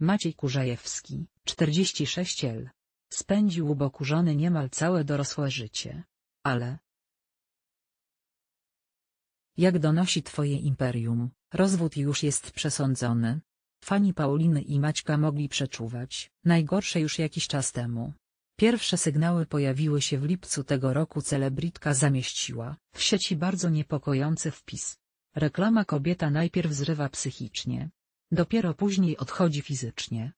Maciej Kurzajewski, 46 L. Spędził u boku żony niemal całe dorosłe życie. Ale jak donosi twoje imperium, rozwód już jest przesądzony. Fani Pauliny i Maćka mogli przeczuwać, najgorsze już jakiś czas temu. Pierwsze sygnały pojawiły się w lipcu tego roku celebritka zamieściła w sieci bardzo niepokojący wpis. Reklama kobieta najpierw zrywa psychicznie, Dopiero później odchodzi fizycznie.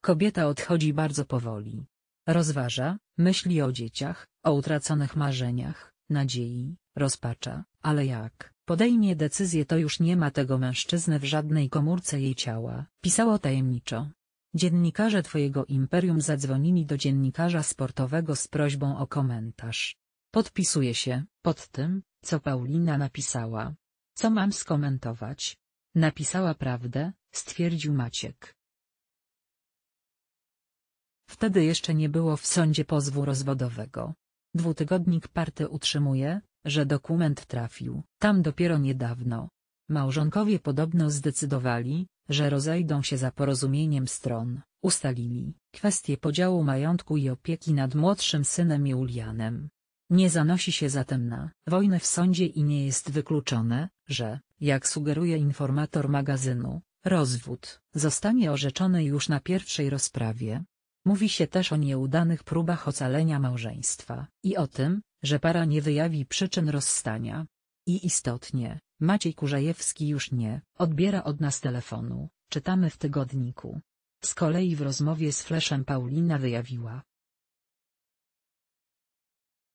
Kobieta odchodzi bardzo powoli. Rozważa, myśli o dzieciach, o utraconych marzeniach, nadziei, rozpacza, ale jak podejmie decyzję to już nie ma tego mężczyzny w żadnej komórce jej ciała, pisało tajemniczo. Dziennikarze Twojego imperium zadzwonili do dziennikarza sportowego z prośbą o komentarz. Podpisuje się, pod tym, co Paulina napisała, co mam skomentować? Napisała prawdę, stwierdził Maciek. Wtedy jeszcze nie było w sądzie pozwu rozwodowego. Dwutygodnik party utrzymuje, że dokument trafił tam dopiero niedawno. Małżonkowie podobno zdecydowali, że rozejdą się za porozumieniem stron, ustalili kwestię podziału majątku i opieki nad młodszym synem Julianem. Nie zanosi się zatem na wojnę w sądzie i nie jest wykluczone, że, jak sugeruje informator magazynu, rozwód zostanie orzeczony już na pierwszej rozprawie. Mówi się też o nieudanych próbach ocalenia małżeństwa i o tym, że para nie wyjawi przyczyn rozstania. I istotnie, Maciej Kurzajewski już nie odbiera od nas telefonu, czytamy w tygodniku. Z kolei w rozmowie z Fleszem Paulina wyjawiła,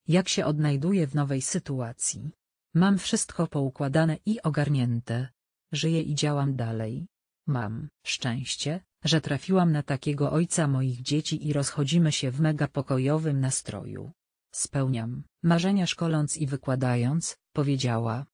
jak się odnajduje w nowej sytuacji. Mam wszystko poukładane i ogarnięte. Żyję i działam dalej. Mam szczęście, że trafiłam na takiego ojca moich dzieci i rozchodzimy się w mega pokojowym nastroju. Spełniam marzenia szkoląc i wykładając, powiedziała.